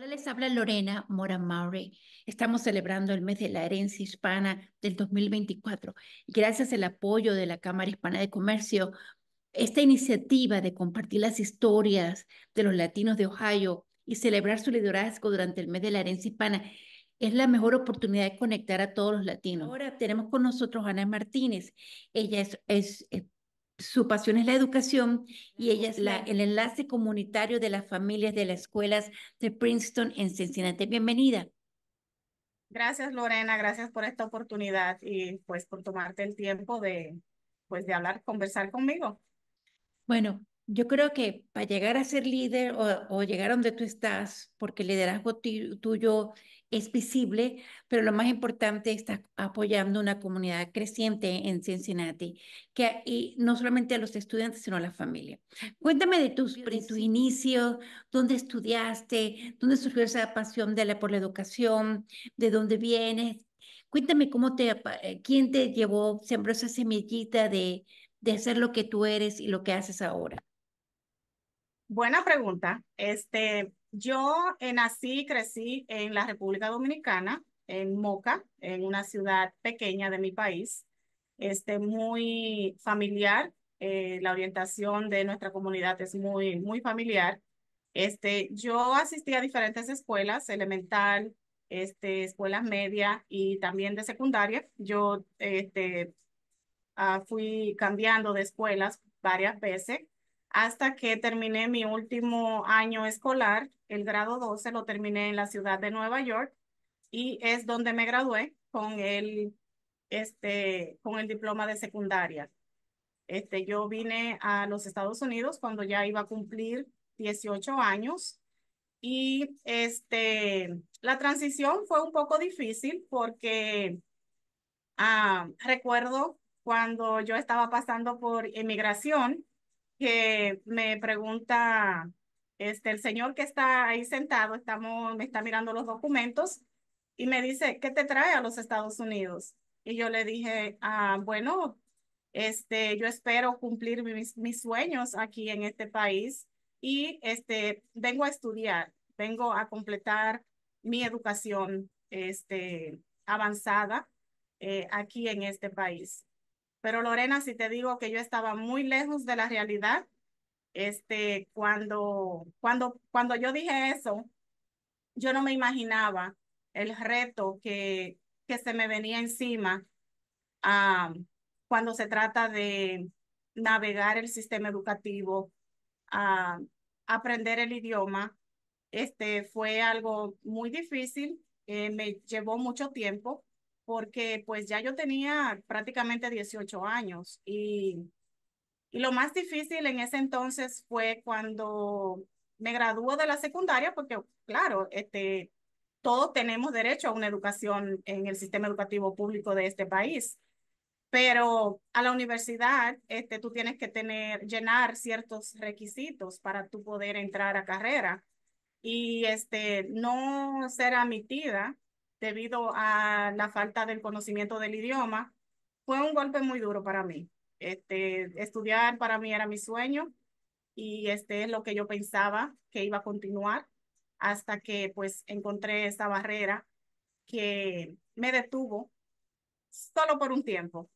Hola, les habla Lorena Mora Maury. Estamos celebrando el mes de la herencia hispana del 2024. Gracias al apoyo de la Cámara Hispana de Comercio, esta iniciativa de compartir las historias de los latinos de Ohio y celebrar su liderazgo durante el mes de la herencia hispana es la mejor oportunidad de conectar a todos los latinos. Ahora tenemos con nosotros Ana Martínez. Ella es eh, su pasión es la educación y ella es la, el enlace comunitario de las familias de las escuelas de Princeton en Cincinnati. Bienvenida. Gracias Lorena, gracias por esta oportunidad y pues por tomarte el tiempo de pues de hablar, conversar conmigo. Bueno, yo creo que para llegar a ser líder o, llegar a donde tú estás, porque el liderazgo tuyo es visible, pero lo más importante está apoyando una comunidad creciente en Cincinnati, que y no solamente a los estudiantes, sino a la familia. Cuéntame de tus, de inicios, dónde estudiaste, dónde surgió esa pasión de la, por la educación, de dónde vienes. Cuéntame cómo te, eh, quién te llevó, sembró esa semillita de, de hacer lo que tú eres y lo que haces ahora. Buena pregunta. Este, yo eh, nací y crecí en la República Dominicana, en Moca, en una ciudad pequeña de mi país, este, muy familiar. Eh, la orientación de nuestra comunidad es muy, muy familiar. Este, yo asistí a diferentes escuelas, elemental, este, escuelas media y también de secundaria. Yo este, ah, fui cambiando de escuelas varias veces hasta que terminé mi último año escolar, el grado 12, lo terminé en la ciudad de Nueva York y es donde me gradué con el, este, con el diploma de secundaria. Este, yo vine a los Estados Unidos cuando ya iba a cumplir 18 años y este, la transición fue un poco difícil porque ah, recuerdo cuando yo estaba pasando por inmigración, que me pregunta, este, el señor que está ahí sentado, estamos, me está mirando los documentos y me dice, ¿qué te trae a los Estados Unidos? Y yo le dije, ah, bueno, este, yo espero cumplir mis, sueños aquí en este país y este, vengo a estudiar, vengo a completar mi educación este, avanzada eh, aquí en este país. Pero Lorena, si te digo que yo estaba muy lejos de la realidad, este, cuando, cuando, cuando yo dije eso, yo no me imaginaba el reto que, que se me venía encima ah, cuando se trata de navegar el sistema educativo, ah, aprender el idioma. Este, fue algo muy difícil, eh, me llevó mucho tiempo, porque pues ya yo tenía prácticamente 18 años y, lo más difícil en ese entonces fue cuando me graduó de la secundaria, porque claro, este, todos tenemos derecho a una educación en el sistema educativo público de este país. Pero a la universidad, este, tú tienes que tener, llenar ciertos requisitos para tú poder entrar a carrera. Y este, no ser admitida debido a la falta del conocimiento del idioma. Fue un golpe muy duro para mí. Este, estudiar para mí era mi sueño y este es lo que yo pensaba que iba a continuar hasta que pues encontré esa barrera que me detuvo solo por un tiempo.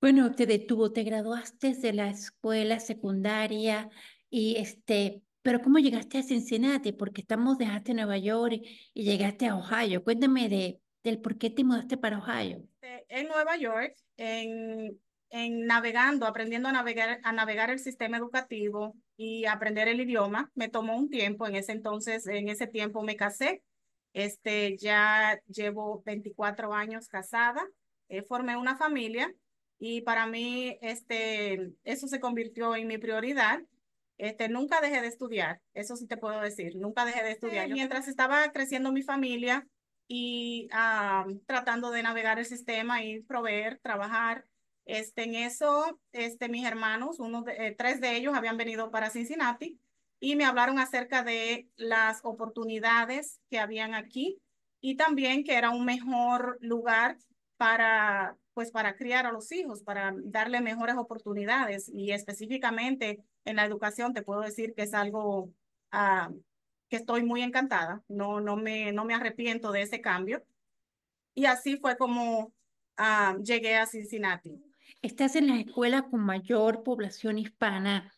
Bueno, te detuvo, te graduaste de la escuela secundaria y este pero ¿cómo llegaste a Cincinnati? Porque estamos, dejaste Nueva York y, llegaste a Ohio. Cuéntame de, del por qué te mudaste para Ohio. Este, en Nueva York, en, navegando, aprendiendo a navegar, a navegar el sistema educativo y aprender el idioma, me tomó un tiempo. En ese entonces, en ese tiempo me casé. Este, ya llevo 24 años casada, eh, formé una familia y para mí este, eso se convirtió en mi prioridad este, nunca dejé de estudiar, eso sí te puedo decir, nunca dejé de estudiar. Mientras estaba creciendo mi familia y ah, tratando de navegar el sistema y proveer, trabajar, este, en eso, este, mis hermanos, uno de, eh, tres de ellos habían venido para Cincinnati y me hablaron acerca de las oportunidades que habían aquí y también que era un mejor lugar para, pues, para criar a los hijos, para darle mejores oportunidades y específicamente en la educación, te puedo decir que es algo ah, que estoy muy encantada, no, no, me, no me arrepiento de ese cambio. Y así fue como ah, llegué a Cincinnati. Estás en la escuela con mayor población hispana,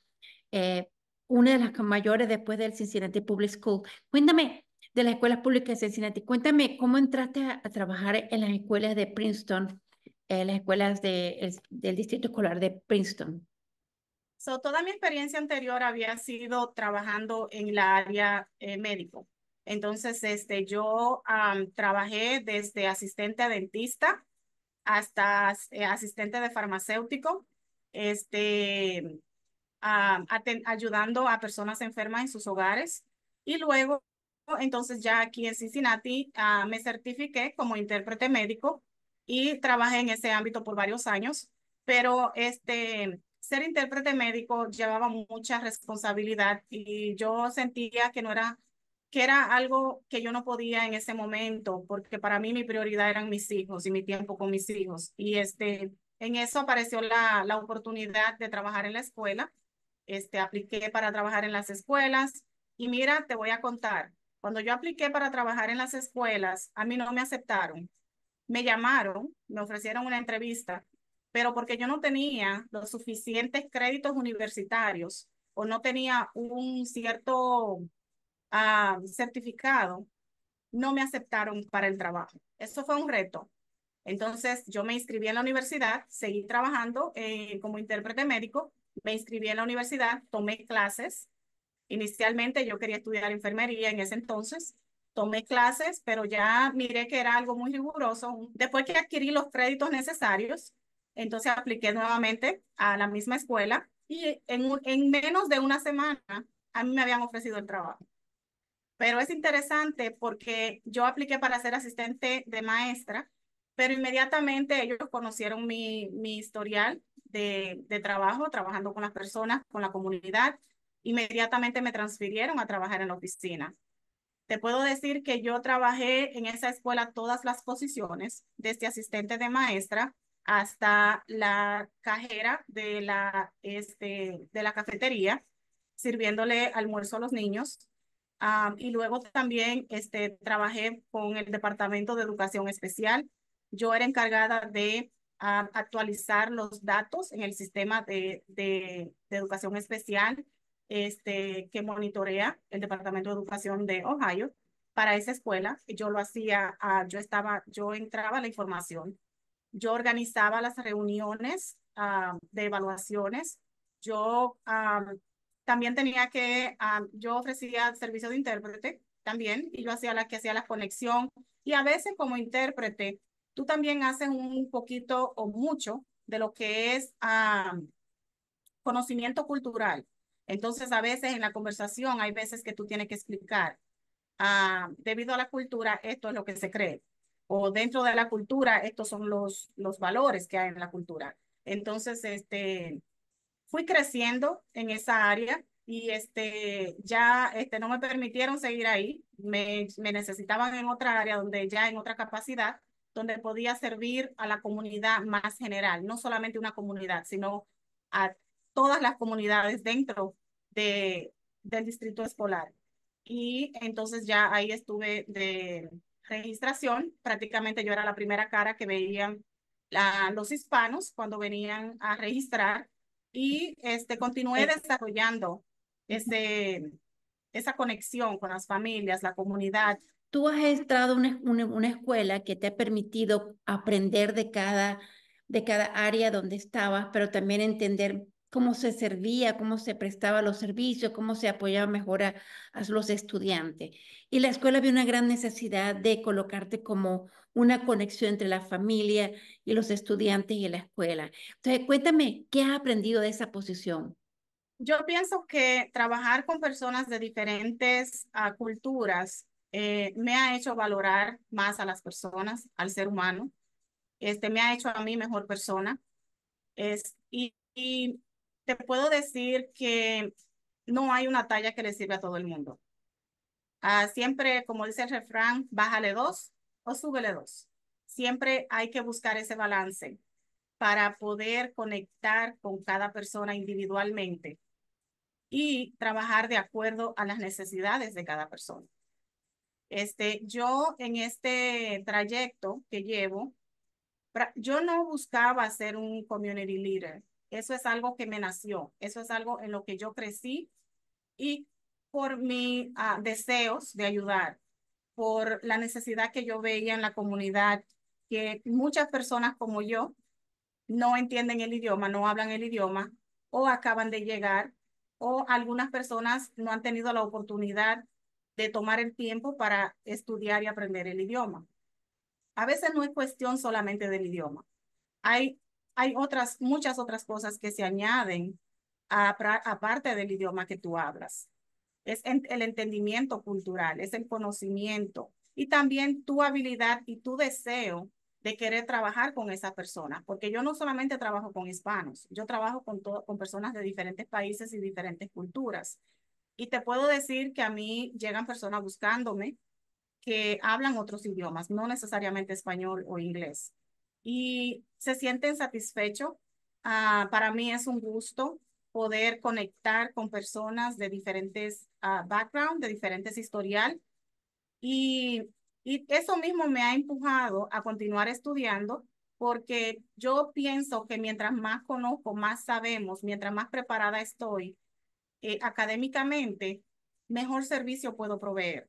eh, una de las mayores después del Cincinnati Public School. Cuéntame de las escuelas públicas de Cincinnati, cuéntame cómo entraste a, trabajar en las escuelas de Princeton, en eh, las escuelas de, del distrito escolar de Princeton. So, toda mi experiencia anterior había sido trabajando en la área eh, médico. Entonces, este, yo trabajé desde asistente dentista hasta eh, asistente de farmacéutico, este, ayudando a personas enfermas en sus hogares. Y luego, entonces ya aquí en Cincinnati, ah, me certifiqué como intérprete médico y trabajé en ese ámbito por varios años, pero este, ser intérprete médico llevaba mucha responsabilidad y yo sentía que no era que era algo que yo no podía en ese momento porque para mí mi prioridad eran mis hijos y mi tiempo con mis hijos y este en eso apareció la, la oportunidad de trabajar en la escuela este apliqué para trabajar en las escuelas y mira te voy a contar cuando yo apliqué para trabajar en las escuelas a mí no me aceptaron me llamaron me ofrecieron una entrevista pero porque yo no tenía los suficientes créditos universitarios o no tenía un cierto ah, certificado, no me aceptaron para el trabajo. Eso fue un reto. Entonces yo me inscribí en la universidad, seguí trabajando eh, como intérprete médico, me inscribí en la universidad, tomé clases. Inicialmente yo quería estudiar enfermería en ese entonces, tomé clases, pero ya miré que era algo muy riguroso. Después que adquirí los créditos necesarios, entonces apliqué nuevamente a la misma escuela y en, en menos de una semana a mí me habían ofrecido el trabajo. Pero es interesante porque yo apliqué para ser asistente de maestra, pero inmediatamente ellos conocieron mi, mi historial de, de trabajo, trabajando con las personas, con la comunidad. Inmediatamente me transfirieron a trabajar en la oficina. Te puedo decir que yo trabajé en esa escuela todas las posiciones, desde asistente de maestra hasta la cajera de la, este, de la cafetería, sirviéndole almuerzo a los niños. Ah, y luego también este, trabajé con el Departamento de Educación Especial. Yo era encargada de ah, actualizar los datos en el sistema de, educación especial este, que monitorea el Departamento de Educación de Ohio para esa escuela. Yo lo hacía, ah, yo estaba, yo entraba la información yo organizaba las reuniones ah, de evaluaciones. Yo ah, también tenía que, ah, yo ofrecía servicio de intérprete también y yo hacía la que hacía la conexión. Y a veces como intérprete, tú también haces un poquito o mucho de lo que es conocimiento cultural. Entonces, a veces en la conversación hay veces que tú tienes que explicar, debido a la cultura, esto es lo que se cree o dentro de la cultura, estos son los, los valores que hay en la cultura. Entonces, este, fui creciendo en esa área y este, ya este, no me permitieron seguir ahí, me, necesitaban en otra área donde ya en otra capacidad, donde podía servir a la comunidad más general, no solamente una comunidad, sino a todas las comunidades dentro de, del distrito escolar. Y entonces ya ahí estuve de, registración. Prácticamente yo era la primera cara que veían la, los hispanos cuando venían a registrar y este, continué desarrollando este, esa conexión con las familias, la comunidad. Tú has entrado una, una, escuela que te ha permitido aprender de cada, de cada área donde estabas, pero también entender cómo se servía, cómo se prestaba los servicios, cómo se apoyaba mejor a, los estudiantes. Y la escuela vio una gran necesidad de colocarte como una conexión entre la familia y los estudiantes y la escuela. Entonces, cuéntame, ¿qué has aprendido de esa posición? Yo pienso que trabajar con personas de diferentes ah, culturas eh, me ha hecho valorar más a las personas, al ser humano. Este, me ha hecho a mí mejor persona. Es, y te puedo decir que no hay una talla que le sirva a todo el mundo. Ah, siempre, como dice el refrán, bájale dos o súbele dos. Siempre hay que buscar ese balance para poder conectar con cada persona individualmente y trabajar de acuerdo a las necesidades de cada persona. Este, yo en este trayecto que llevo, yo no buscaba ser un community leader, eso es algo que me nació, eso es algo en lo que yo crecí y por mis ah, deseos de ayudar, por la necesidad que yo veía en la comunidad, que muchas personas como yo no entienden el idioma, no hablan el idioma o acaban de llegar o algunas personas no han tenido la oportunidad de tomar el tiempo para estudiar y aprender el idioma. A veces no es cuestión solamente del idioma. Hay hay otras, muchas otras cosas que se añaden a aparte del idioma que tú hablas. Es el entendimiento cultural, es el conocimiento y también tu habilidad y tu deseo de querer trabajar con esa persona, porque yo no solamente trabajo con hispanos, yo trabajo con, con personas de diferentes países y diferentes culturas. Y te puedo decir que a mí llegan personas buscándome que hablan otros idiomas, no necesariamente español o inglés, y se sienten satisfechos. Ah, para mí es un gusto poder conectar con personas de diferentes backgrounds, ah, background, de diferentes historial. Y, y eso mismo me ha empujado a continuar estudiando porque yo pienso que mientras más conozco, más sabemos, mientras más preparada estoy eh, académicamente, mejor servicio puedo proveer.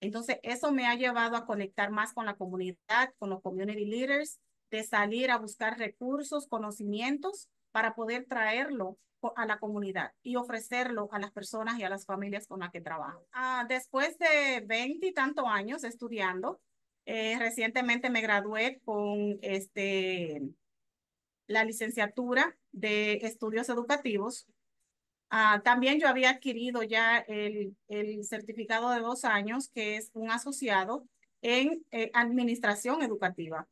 Entonces, eso me ha llevado a conectar más con la comunidad, con los community leaders de salir a buscar recursos, conocimientos para poder traerlo a la comunidad y ofrecerlo a las personas y a las familias con las que trabajo. Ah, después de veinte y tantos años estudiando, eh, recientemente me gradué con este, la licenciatura de estudios educativos. Ah, también yo había adquirido ya el, certificado de dos años, que es un asociado en eh, administración educativa.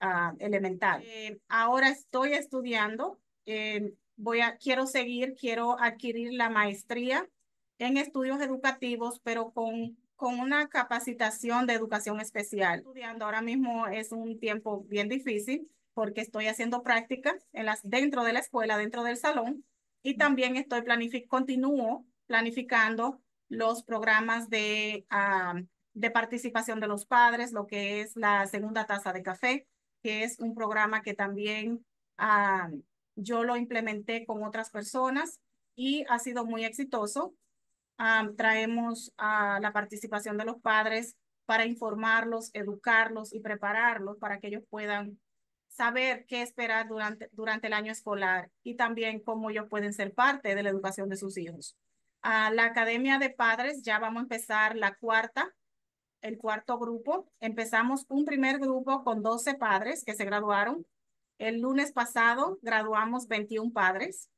Ah, elemental. Eh, ahora estoy estudiando, eh, voy a, quiero seguir, quiero adquirir la maestría en estudios educativos, pero con, con una capacitación de educación especial. Estudiando ahora mismo es un tiempo bien difícil porque estoy haciendo práctica en las, dentro de la escuela, dentro del salón, y también estoy continúo planificando los programas de, ah, de participación de los padres, lo que es la segunda taza de café, que es un programa que también ah, yo lo implementé con otras personas y ha sido muy exitoso. Ah, traemos a la participación de los padres para informarlos, educarlos y prepararlos para que ellos puedan saber qué esperar durante, durante el año escolar y también cómo ellos pueden ser parte de la educación de sus hijos. a ah, la Academia de Padres, ya vamos a empezar la cuarta el cuarto grupo. Empezamos un primer grupo con 12 padres que se graduaron. El lunes pasado graduamos 21 padres.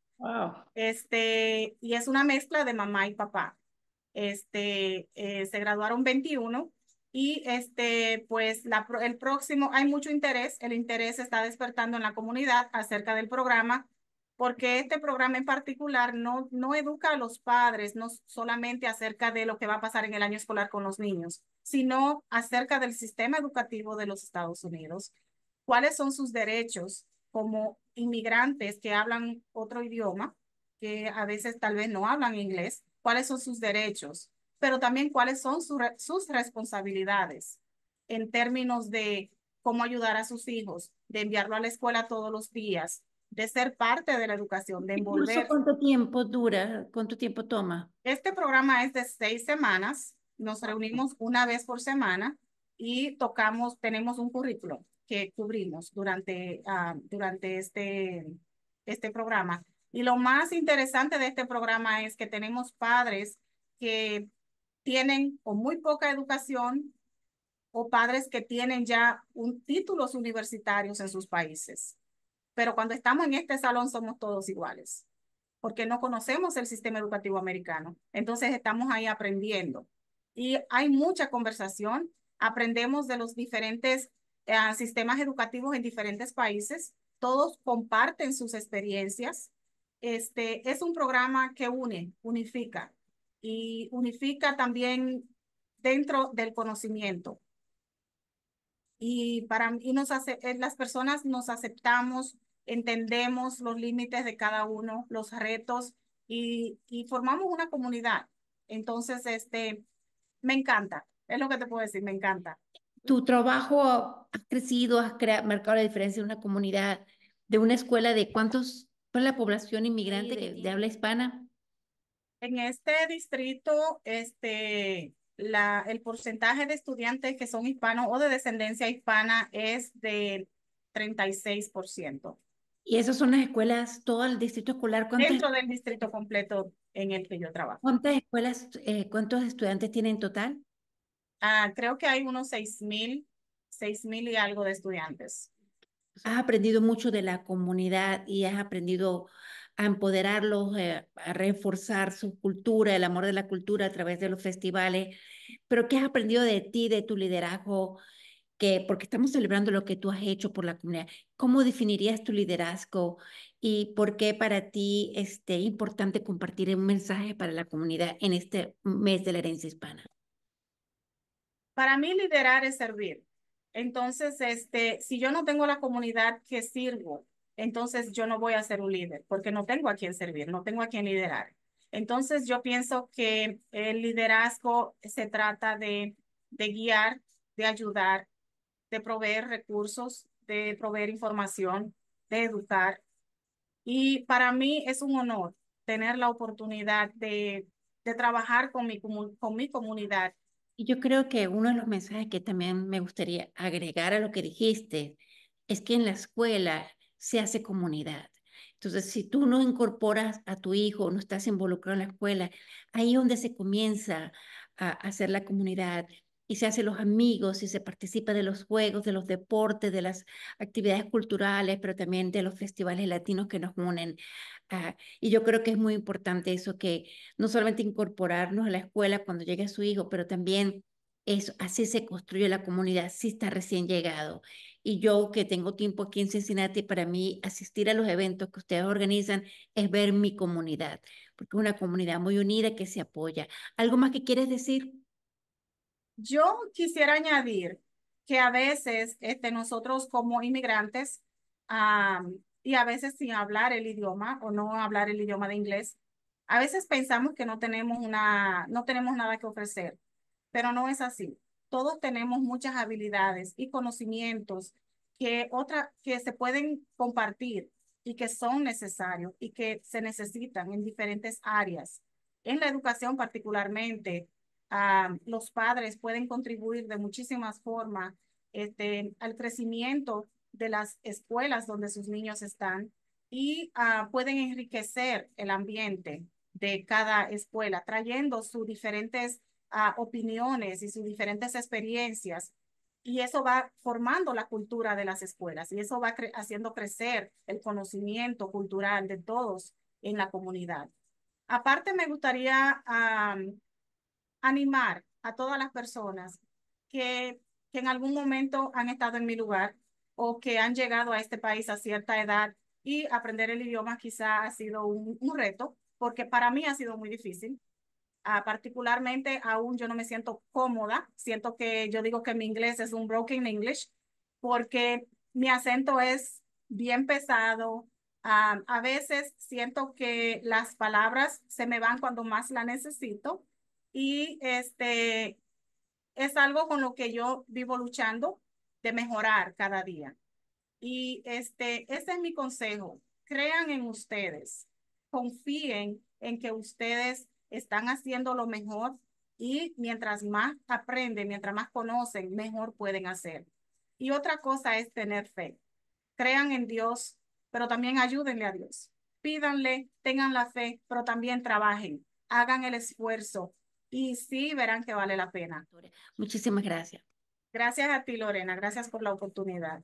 Este, y es una mezcla de mamá y papá. Este, eh, se graduaron 21 y este, pues el próximo, hay mucho interés, el interés está despertando en la comunidad acerca del programa porque este programa en particular no, no educa a los padres no solamente acerca de lo que va a pasar en el año escolar con los niños, sino acerca del sistema educativo de los Estados Unidos, cuáles son sus derechos como inmigrantes que hablan otro idioma, que a veces tal vez no hablan inglés, cuáles son sus derechos, pero también cuáles son sus responsabilidades en términos de cómo ayudar a sus hijos, de enviarlo a la escuela todos los días, de ser parte de la educación, de envolver. ¿Cuánto tiempo dura? ¿Cuánto tiempo toma? Este programa es de seis semanas. Nos reunimos una vez por semana y tocamos, tenemos un currículo que cubrimos durante, ah, durante este, este programa. Y lo más interesante de este programa es que tenemos padres que tienen o muy poca educación o padres que tienen ya un, títulos universitarios en sus países. Pero cuando estamos en este salón somos todos iguales, porque no conocemos el sistema educativo americano. Entonces estamos ahí aprendiendo. Y hay mucha conversación, aprendemos de los diferentes eh, sistemas educativos en diferentes países, todos comparten sus experiencias. Este es un programa que une, unifica y unifica también dentro del conocimiento. Y para y nos hace, eh, las personas nos aceptamos, entendemos los límites de cada uno, los retos y, y formamos una comunidad. Entonces, este, me encanta, es lo que te puedo decir, me encanta. Tu trabajo ha crecido, ha marcado la diferencia de una comunidad, de una escuela de cuántos, por la población inmigrante de, habla hispana. En este distrito, este, la, el porcentaje de estudiantes que son hispanos o de descendencia hispana es del 36%. Y esas son las escuelas, todo el distrito escolar. Dentro del distrito completo en el que yo trabajo. ¿Cuántas escuelas, eh, cuántos estudiantes tienen en total? Ah, creo que hay unos seis mil, seis mil y algo de estudiantes. Has aprendido mucho de la comunidad y has aprendido a empoderarlos, eh, a reforzar su cultura, el amor de la cultura a través de los festivales. Pero ¿qué has aprendido de ti, de tu liderazgo que porque estamos celebrando lo que tú has hecho por la comunidad, ¿cómo definirías tu liderazgo y por qué para ti este, es este, importante compartir un mensaje para la comunidad en este mes de la herencia hispana? Para mí liderar es servir. Entonces, este, si yo no tengo la comunidad que sirvo, entonces yo no voy a ser un líder porque no tengo a quien servir, no tengo a quien liderar. Entonces yo pienso que el liderazgo se trata de, de guiar, de ayudar, de proveer recursos, de proveer información, de educar. Y para mí es un honor tener la oportunidad de, trabajar con mi, con mi comunidad. Y yo creo que uno de los mensajes que también me gustaría agregar a lo que dijiste es que en la escuela se hace comunidad. Entonces, si tú no incorporas a tu hijo, no estás involucrado en la escuela, ahí es donde se comienza a hacer la comunidad, y se hacen los amigos y se participa de los juegos, de los deportes, de las actividades culturales, pero también de los festivales latinos que nos unen. Ah, y yo creo que es muy importante eso, que no solamente incorporarnos a la escuela cuando llegue su hijo, pero también eso, así se construye la comunidad, si está recién llegado. Y yo que tengo tiempo aquí en Cincinnati, para mí asistir a los eventos que ustedes organizan es ver mi comunidad, porque es una comunidad muy unida que se apoya. ¿Algo más que quieres decir? Yo quisiera añadir que a veces este, nosotros como inmigrantes y a veces sin hablar el idioma o no hablar el idioma de inglés, a veces pensamos que no tenemos, una, no tenemos nada que ofrecer, pero no es así. Todos tenemos muchas habilidades y conocimientos que, otra, que se pueden compartir y que son necesarios y que se necesitan en diferentes áreas. En la educación particularmente, los padres pueden contribuir de muchísimas formas este, al crecimiento de las escuelas donde sus niños están y ah, pueden enriquecer el ambiente de cada escuela, trayendo sus diferentes ah, opiniones y sus diferentes experiencias. Y eso va formando la cultura de las escuelas y eso va haciendo crecer el conocimiento cultural de todos en la comunidad. Aparte, me gustaría animar a todas las personas que, en algún momento han estado en mi lugar o que han llegado a este país a cierta edad y aprender el idioma quizá ha sido un, reto, porque para mí ha sido muy difícil. Ah, particularmente aún yo no me siento cómoda, siento que yo digo que mi inglés es un broken English, porque mi acento es bien pesado. Ah, a veces siento que las palabras se me van cuando más la necesito y este es algo con lo que yo vivo luchando de mejorar cada día. Y este, ese es mi consejo. Crean en ustedes, confíen en que ustedes están haciendo lo mejor y mientras más aprenden, mientras más conocen, mejor pueden hacer. Y otra cosa es tener fe. Crean en Dios, pero también ayúdenle a Dios. Pídanle, tengan la fe, pero también trabajen, hagan el esfuerzo, y sí verán que vale la pena. Muchísimas gracias. Gracias a ti, Lorena. Gracias por la oportunidad.